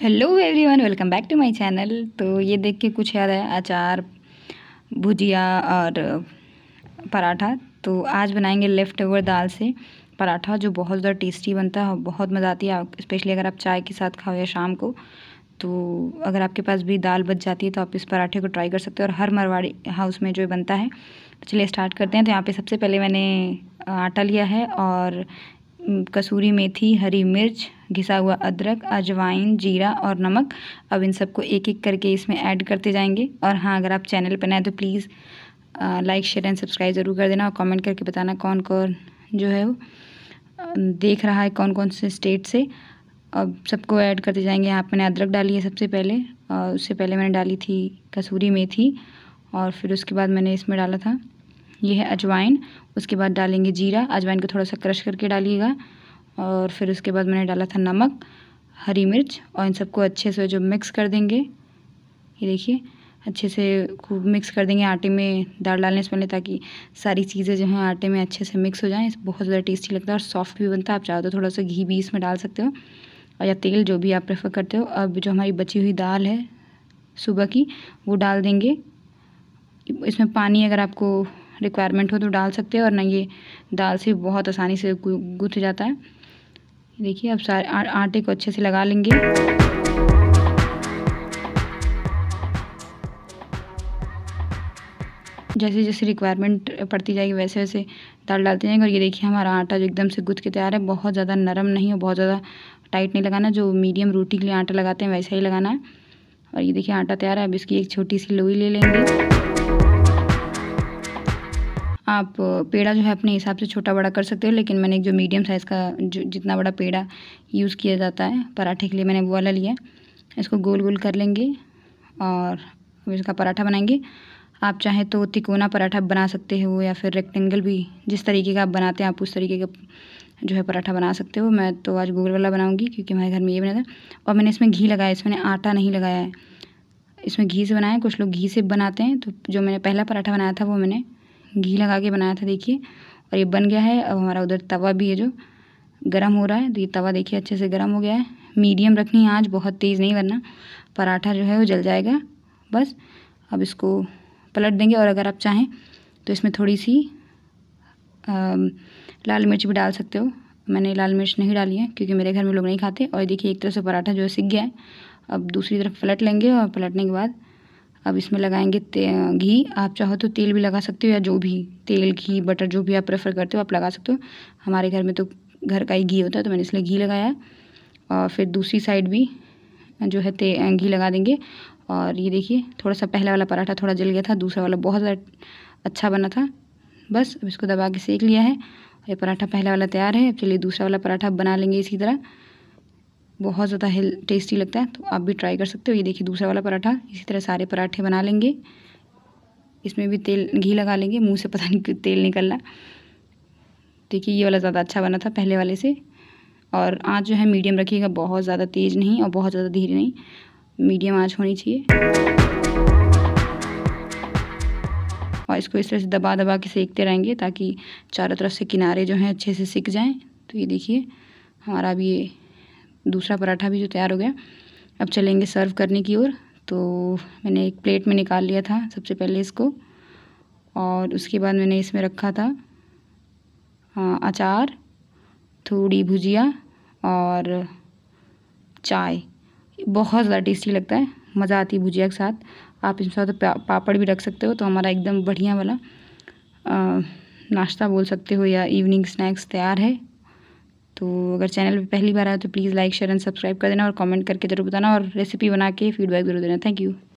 hello everyone welcome back to my channel तो ये देख के कुछ याद है अचार भुजिया और पराठा तो आज बनाएंगे लेफ़्ट ओवर दाल से पराठा जो बहुत ज़्यादा टेस्टी बनता है और बहुत मज़ा आती है स्पेशली अगर आप चाय के साथ खाओ या शाम को तो अगर आपके पास भी दाल बच जाती है तो आप इस पराठे को ट्राई कर सकते हो और हर मरवाड़ी हाउस में जो बनता है तो चलिए स्टार्ट करते हैं तो यहाँ पे सबसे पहले मैंने आटा लिया है और कसूरी मेथी हरी मिर्च घिसा हुआ अदरक अजवाइन जीरा और नमक अब इन सबको एक एक करके इसमें ऐड करते जाएंगे और हाँ अगर आप चैनल पर नए तो please like share and subscribe ज़रूर कर देना और कमेंट करके बताना कौन कौन जो है वो देख रहा है कौन कौन से स्टेट से अब सबको ऐड करते जाएंगे यहाँ मैंने अदरक डाली है सबसे पहले और उससे पहले मैंने डाली थी कसूरी मेथी और फिर उसके बाद मैंने इसमें डाला था ये है अजवाइन उसके बाद डालेंगे जीरा अजवाइन को थोड़ा सा क्रश करके डालिएगा और फिर उसके बाद मैंने डाला था नमक हरी मिर्च और इन सबको अच्छे से जो मिक्स कर देंगे ये देखिए अच्छे से खूब मिक्स कर देंगे आटे में दाल डालने से पहले ताकि सारी चीज़ें जो हैं आटे में अच्छे से मिक्स हो जाएँ बहुत ज़्यादा टेस्टी लगता है और सॉफ्ट भी बनता है आप चाहो तो थोड़ा सा घी भी इसमें डाल सकते हो और या तेल जो भी आप प्रेफर करते हो अब जो हमारी बची हुई दाल है सुबह की वो डाल देंगे इसमें पानी अगर आपको रिक्वायरमेंट हो तो डाल सकते हैं और ना ये दाल से बहुत आसानी से गुथ जाता है देखिए अब सारे आ, आटे को अच्छे से लगा लेंगे जैसे जैसे रिक्वायरमेंट पड़ती जाएगी वैसे वैसे दाल डालते जाएंगे और ये देखिए हमारा आटा जो एकदम से गुथ के तैयार है बहुत ज़्यादा नरम नहीं और बहुत ज़्यादा टाइट नहीं लगाना जो मीडियम रोटी के लिए आटा लगाते हैं वैसा ही लगाना है और ये देखिए आटा तैयार है अब इसकी एक छोटी सी लोई ले लेंगे आप पेड़ा जो है अपने हिसाब से छोटा बड़ा कर सकते हो लेकिन मैंने जो मीडियम साइज़ का जो जितना बड़ा पेड़ा यूज़ किया जाता है पराठे के लिए मैंने वो वाला लिया इसको गोल गोल कर लेंगे और इसका पराठा बनाएंगे आप चाहे तो तिकोना पराठा बना सकते हो या फिर रेक्टेंगल भी जिस तरीके का आप बनाते हैं आप उस तरीके का जो है पराठा बना सकते हो मैं तो आज गोल वाला बनाऊंगी क्योंकि हमारे घर में ये बना था और मैंने इसमें घी लगाया इसमें आटा नहीं लगाया है इसमें घी से बनाया कुछ लोग घी से बनाते हैं तो जो मैंने पहला पराठा बनाया था वो मैंने घी लगा के बनाया था देखिए और ये बन गया है अब हमारा उधर तवा भी है जो गर्म हो रहा है तो ये तवा देखिए अच्छे से गर्म हो गया है मीडियम रखनी है आज बहुत तेज़ नहीं वरना पराठा जो है वो जल जाएगा बस अब इसको पलट देंगे और अगर आप चाहें तो इसमें थोड़ी सी आ, लाल मिर्च भी डाल सकते हो मैंने लाल मिर्च नहीं डाली है क्योंकि मेरे घर में लोग नहीं खाते और देखिए एक तरफ से पराठा जो है सीख गया है अब दूसरी तरफ पलट लेंगे और पलटने के बाद अब इसमें लगाएंगे घी आप चाहो तो तेल भी लगा सकते हो या जो भी तेल घी बटर जो भी आप प्रेफर करते हो आप लगा सकते हो हमारे घर में तो घर का ही घी होता है तो मैंने इसलिए घी लगाया और फिर दूसरी साइड भी जो है ते घी लगा देंगे और ये देखिए थोड़ा सा पहला वाला पराठा थोड़ा जल गया था दूसरा वाला बहुत अच्छा बना था बस अब इसको दबा के सेक लिया है ये पराठा पहला वाला तैयार है अब चलिए दूसरा वाला पराठा बना लेंगे इसी तरह बहुत ज़्यादा हेल टेस्टी लगता है तो आप भी ट्राई कर सकते हो ये देखिए दूसरा वाला पराठा इसी तरह सारे पराठे बना लेंगे इसमें भी तेल घी लगा लेंगे मुंह से पता नहीं तेल निकल रहा देखिए ये वाला ज़्यादा अच्छा बना था पहले वाले से और आँच जो है मीडियम रखिएगा बहुत ज़्यादा तेज़ नहीं और बहुत ज़्यादा धीरे नहीं मीडियम आँच होनी चाहिए और इसको इस तरह से दबा दबा के सेकते रहेंगे ताकि चारों तरफ से किनारे जो हैं अच्छे से सिक जाएँ तो ये देखिए हमारा अब ये दूसरा पराठा भी जो तैयार हो गया अब चलेंगे सर्व करने की ओर तो मैंने एक प्लेट में निकाल लिया था सबसे पहले इसको और उसके बाद मैंने इसमें रखा था अचार थोड़ी भुजिया और चाय बहुत ज़्यादा टेस्टी लगता है मज़ा आती है भुजिया के साथ आप इसमें साथ पापड़ भी रख सकते हो तो हमारा एकदम बढ़िया वाला नाश्ता बोल सकते हो या इवनिंग स्नैक्स तैयार है तो अगर चैनल पर पहली बार आए तो please like share and subscribe कर देना और कमेंट करके ज़रूर बताना और रेसिपी बना के फीडबैक ज़रूर देना थैंक यू